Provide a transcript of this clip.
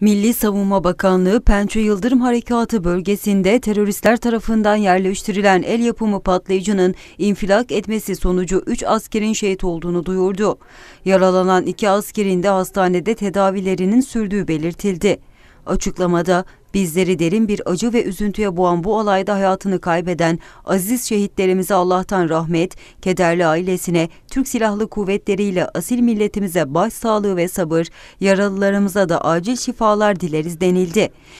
Milli Savunma Bakanlığı Pençe Yıldırım Harekatı bölgesinde teröristler tarafından yerleştirilen el yapımı patlayıcının infilak etmesi sonucu 3 askerin şehit olduğunu duyurdu. Yaralanan 2 askerin de hastanede tedavilerinin sürdüğü belirtildi. Açıklamada Bizleri derin bir acı ve üzüntüye boğan bu olayda hayatını kaybeden aziz şehitlerimize Allah'tan rahmet, kederli ailesine, Türk Silahlı Kuvvetleri ile asil milletimize başsağlığı ve sabır, yaralılarımıza da acil şifalar dileriz denildi.